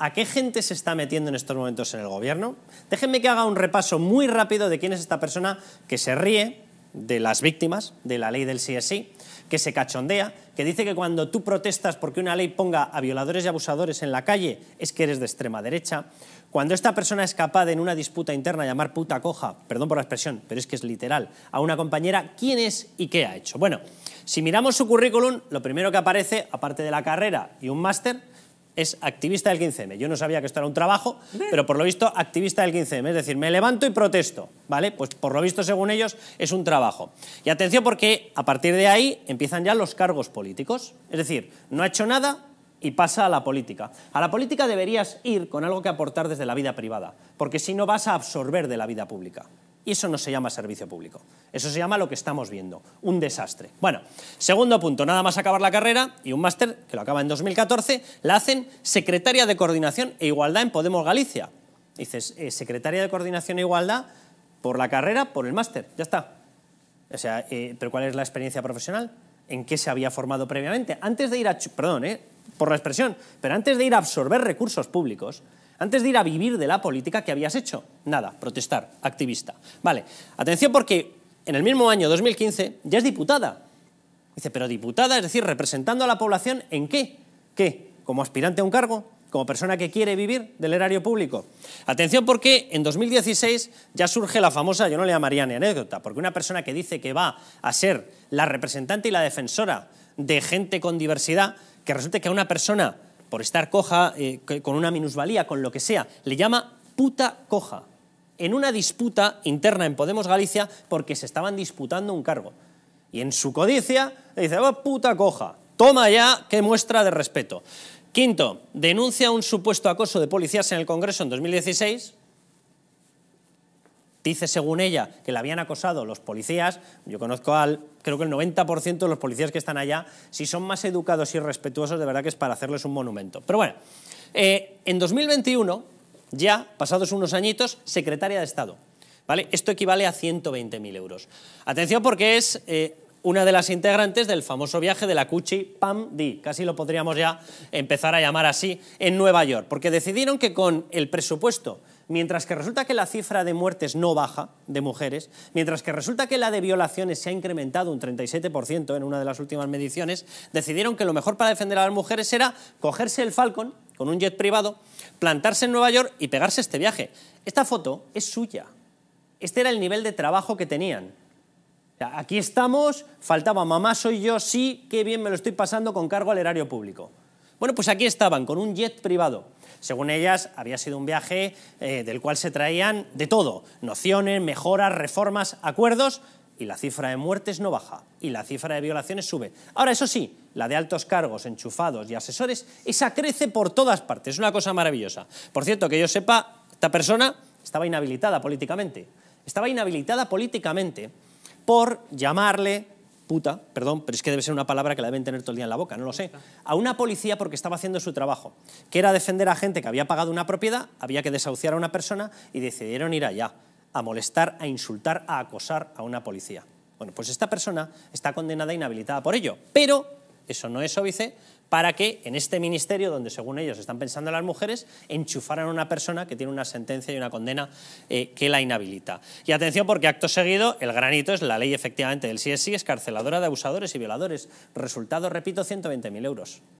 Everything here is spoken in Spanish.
¿A qué gente se está metiendo en estos momentos en el gobierno? Déjenme que haga un repaso muy rápido de quién es esta persona que se ríe de las víctimas de la ley del CSI, que se cachondea, que dice que cuando tú protestas porque una ley ponga a violadores y abusadores en la calle es que eres de extrema derecha, cuando esta persona es capaz de en una disputa interna llamar puta coja, perdón por la expresión, pero es que es literal, a una compañera, ¿quién es y qué ha hecho? Bueno, si miramos su currículum, lo primero que aparece, aparte de la carrera y un máster, es activista del 15M. Yo no sabía que esto era un trabajo, pero por lo visto activista del 15M. Es decir, me levanto y protesto, ¿vale? Pues por lo visto, según ellos, es un trabajo. Y atención porque a partir de ahí empiezan ya los cargos políticos. Es decir, no ha hecho nada y pasa a la política. A la política deberías ir con algo que aportar desde la vida privada, porque si no vas a absorber de la vida pública. Y eso no se llama servicio público. Eso se llama lo que estamos viendo, un desastre. Bueno, segundo punto, nada más acabar la carrera y un máster, que lo acaba en 2014, la hacen secretaria de Coordinación e Igualdad en Podemos Galicia. Dices, eh, secretaria de Coordinación e Igualdad por la carrera, por el máster, ya está. O sea, eh, pero ¿cuál es la experiencia profesional? ¿En qué se había formado previamente? Antes de ir a... Perdón, eh, por la expresión, pero antes de ir a absorber recursos públicos, antes de ir a vivir de la política, que habías hecho? Nada, protestar, activista. Vale, atención porque en el mismo año 2015 ya es diputada. Dice, pero diputada, es decir, representando a la población, ¿en qué? ¿Qué? ¿Como aspirante a un cargo? ¿Como persona que quiere vivir del erario público? Atención porque en 2016 ya surge la famosa, yo no le llamaría ni anécdota, porque una persona que dice que va a ser la representante y la defensora de gente con diversidad, que resulta que a una persona por estar coja, eh, con una minusvalía, con lo que sea, le llama puta coja, en una disputa interna en Podemos Galicia porque se estaban disputando un cargo. Y en su codicia dice, va oh, puta coja, toma ya, qué muestra de respeto. Quinto, denuncia un supuesto acoso de policías en el Congreso en 2016, Dice, según ella, que la habían acosado los policías. Yo conozco al, creo que el 90% de los policías que están allá, si son más educados y respetuosos, de verdad que es para hacerles un monumento. Pero bueno, eh, en 2021, ya pasados unos añitos, secretaria de Estado. ¿vale? Esto equivale a 120.000 euros. Atención porque es eh, una de las integrantes del famoso viaje de la Cuchi Pam Di, casi lo podríamos ya empezar a llamar así, en Nueva York, porque decidieron que con el presupuesto mientras que resulta que la cifra de muertes no baja de mujeres, mientras que resulta que la de violaciones se ha incrementado un 37% en una de las últimas mediciones, decidieron que lo mejor para defender a las mujeres era cogerse el Falcon con un jet privado, plantarse en Nueva York y pegarse este viaje. Esta foto es suya. Este era el nivel de trabajo que tenían. Aquí estamos, faltaba mamá soy yo, sí, qué bien me lo estoy pasando con cargo al erario público. Bueno, pues aquí estaban, con un jet privado. Según ellas, había sido un viaje eh, del cual se traían de todo, nociones, mejoras, reformas, acuerdos, y la cifra de muertes no baja, y la cifra de violaciones sube. Ahora, eso sí, la de altos cargos, enchufados y asesores, esa crece por todas partes, es una cosa maravillosa. Por cierto, que yo sepa, esta persona estaba inhabilitada políticamente. Estaba inhabilitada políticamente por llamarle puta, perdón, pero es que debe ser una palabra que la deben tener todo el día en la boca, no lo sé, a una policía porque estaba haciendo su trabajo, que era defender a gente que había pagado una propiedad, había que desahuciar a una persona y decidieron ir allá, a molestar, a insultar, a acosar a una policía. Bueno, pues esta persona está condenada e inhabilitada por ello, pero eso no es óbice para que en este ministerio, donde según ellos están pensando las mujeres, enchufaran a una persona que tiene una sentencia y una condena eh, que la inhabilita. Y atención porque acto seguido el granito es la ley efectivamente del CSI, carceladora de abusadores y violadores. Resultado, repito, 120.000 euros.